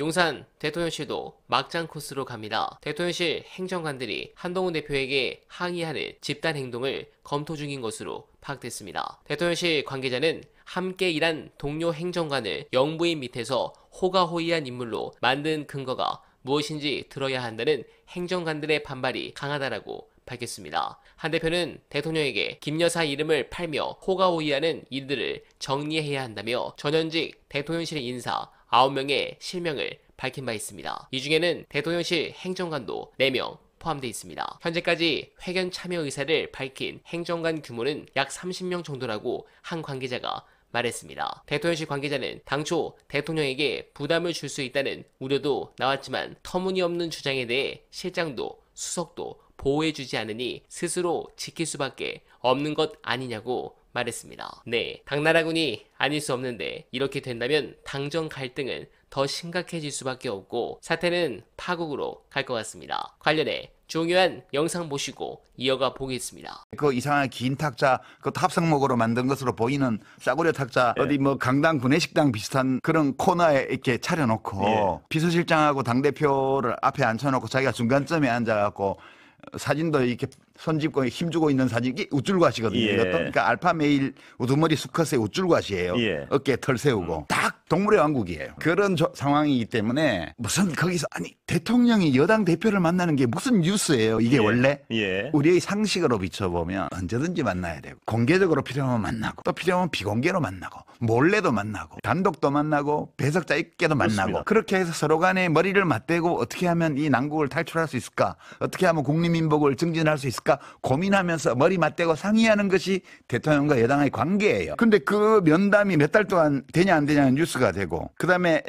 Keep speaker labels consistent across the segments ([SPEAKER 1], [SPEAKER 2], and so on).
[SPEAKER 1] 용산 대통령실도 막장 코스로 갑니다. 대통령실 행정관들이 한동훈 대표에게 항의하는 집단 행동을 검토 중인 것으로 파악됐습니다. 대통령실 관계자는 함께 일한 동료 행정관을 영부인 밑에서 호가호의한 인물로 만든 근거가 무엇인지 들어야 한다는 행정관들의 반발이 강하다라고 밝혔습니다. 한 대표는 대통령에게 김 여사 이름을 팔며 호가호의하는 일들을 정리해야 한다며 전현직 대통령실 인사 9명의 실명을 밝힌 바 있습니다. 이 중에는 대통령실 행정관도 4명, 포함되어 있습니다. 현재까지 회견 참여 의사를 밝힌 행정관 규모는 약 30명 정도라고 한 관계자가 말했습니다. 대통령실 관계자는 당초 대통령에게 부담을 줄 수 있다는 우려도 나왔지만 터무니없는 주장에 대해 실장도 수석도 보호해주지 않으니 스스로 지킬 수밖에 없는 것 아니냐고 말했습니다. 네, 당나라군이 아닐 수 없는데 이렇게 된다면 당정 갈등은 더 심각해질 수밖에 없고 사태는 파국으로 갈 것 같습니다. 관련해 중요한 영상 보시고 이어가 보겠습니다.
[SPEAKER 2] 그 이상한 긴 탁자, 그탑성목으로 만든 것으로 보이는 싸구려 탁자 예. 어디 뭐 강당 구내식당 비슷한 그런 코너에 이렇게 차려놓고 예. 비서실장하고 당 대표를 앞에 앉혀놓고 자기가 중간점에 앉아갖고 사진도 이렇게 손짓고 힘주고 있는 사진이 우쭐과시거든요. 예. 이것도 그러니까 알파메일 우두머리 수컷의 우쭐과시예요. 예. 어깨 털 세우고 음. 딱 동물의 왕국이에요. 그런 조, 상황이기 때문에 무슨 거기서 아니 대통령이 여당 대표를 만나는 게 무슨 뉴스예요. 이게 예. 원래 예. 우리의 상식으로 비춰보면 언제든지 만나야 되고 공개적으로 필요하면 만나고 또 필요하면 비공개로 만나고 몰래도 만나고 단독도 만나고 배석자 있게도 만나고 그렇습니다. 그렇게 해서 서로 간에 머리를 맞대고 어떻게 하면 이 난국을 탈출할 수 있을까? 어떻게 하면 국민민복을 증진할 수 있을까? 그러니까 고민하면서 머리 맞대고 상의하는 것이 대통령과 여당의 관계예요. 근데 그 면담이 몇 달 동안 되냐 안 되냐는 뉴스가 되고 그다음에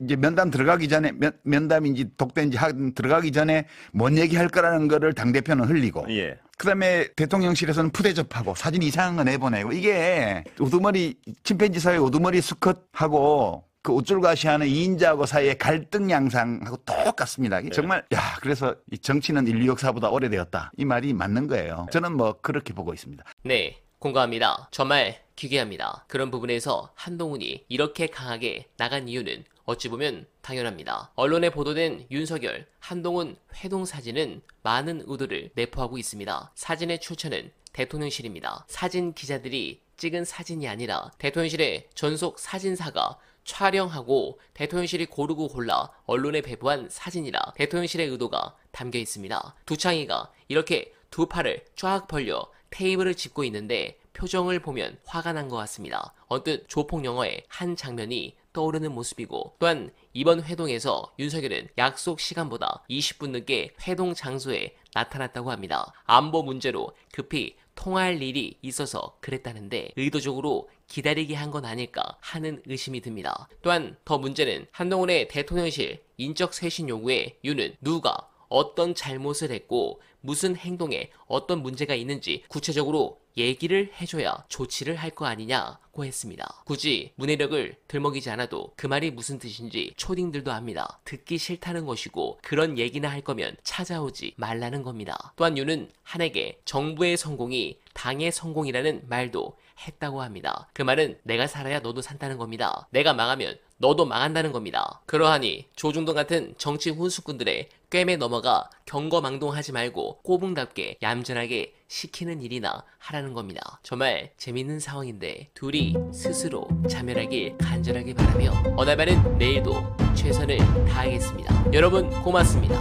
[SPEAKER 2] 이제 면담 들어가기 전에 면, 담인지 독대인지 하, 들어가기 전에 뭔 얘기할 거라는 거를 당 대표는 흘리고 예. 그다음에 대통령실에서는 푸대접하고 사진 이상한 거 내보내고 이게 우두머리 침팬지 사회 우두머리 수컷하고 그우쭐가시 하는 이인자하고 사이의 갈등 양상하고 똑같습니다. 네. 정말 야 그래서 이 정치는 인류 역사보다 오래되었다 이 말이 맞는 거예요. 네. 저는 뭐 그렇게 보고 있습니다.
[SPEAKER 1] 네. 공감합니다. 정말 기괴합니다. 그런 부분에서 한동훈이 이렇게 강하게 나간 이유는 어찌 보면 당연합니다. 언론에 보도된 윤석열, 한동훈 회동 사진은 많은 의도를 내포하고 있습니다. 사진의 출처는 대통령실입니다. 사진 기자들이 찍은 사진이 아니라 대통령실의 전속 사진사가 촬영하고 대통령실이 고르고 골라 언론에 배부한 사진이라 대통령실의 의도가 담겨 있습니다. 두창이가 이렇게 두 팔을 쫙 벌려 테이블을 짚고 있는데 표정을 보면 화가 난 것 같습니다. 언뜻 조폭 영화의 한 장면이 떠오르는 모습이고 또한 이번 회동에서 윤석열은 약속 시간보다 20분 늦게 회동 장소에 나타났다고 합니다. 안보 문제로 급히 통할 일이 있어서 그랬다는데 의도적으로 기다리게 한 건 아닐까 하는 의심이 듭니다. 또한 더 문제는 한동훈의 대통령실 인적 쇄신 요구에 윤은 누가 어떤 잘못을 했고 무슨 행동에 어떤 문제가 있는지 구체적으로 얘기를 해줘야 조치를 할 거 아니냐고 했습니다. 굳이 문해력을 들먹이지 않아도 그 말이 무슨 뜻인지 초딩들도 압니다. 듣기 싫다는 것이고 그런 얘기나 할 거면 찾아오지 말라는 겁니다. 또한 유는 한에게 정부의 성공이 당의 성공이라는 말도 했다고 합니다. 그 말은 내가 살아야 너도 산다는 겁니다. 내가 망하면 너도 망한다는 겁니다. 그러하니 조중동 같은 정치 훈수꾼들의 꿰매 넘어가 경거망동하지 말고 꼬붕답게 얌전하게 시키는 일이나 하라는 겁니다. 정말 재밌는 상황인데 둘이 스스로 자멸하길 간절하게 바라며 어나바는 내일도 최선을 다하겠습니다. 여러분 고맙습니다.